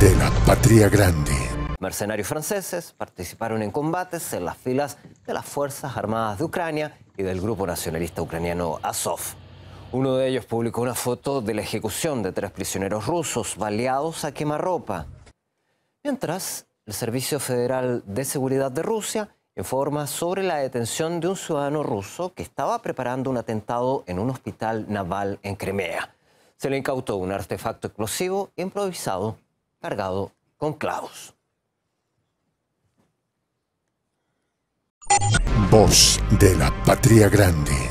de la patria grande. Mercenarios franceses participaron en combates en las filas de las Fuerzas Armadas de Ucrania y del grupo nacionalista ucraniano Azov. Uno de ellos publicó una foto de la ejecución de tres prisioneros rusos baleados a quemarropa. Mientras, el Servicio Federal de Seguridad de Rusia informa sobre la detención de un ciudadano ruso que estaba preparando un atentado en un hospital naval en Crimea se le incautó un artefacto explosivo improvisado cargado con clavos. Voz de la Patria Grande.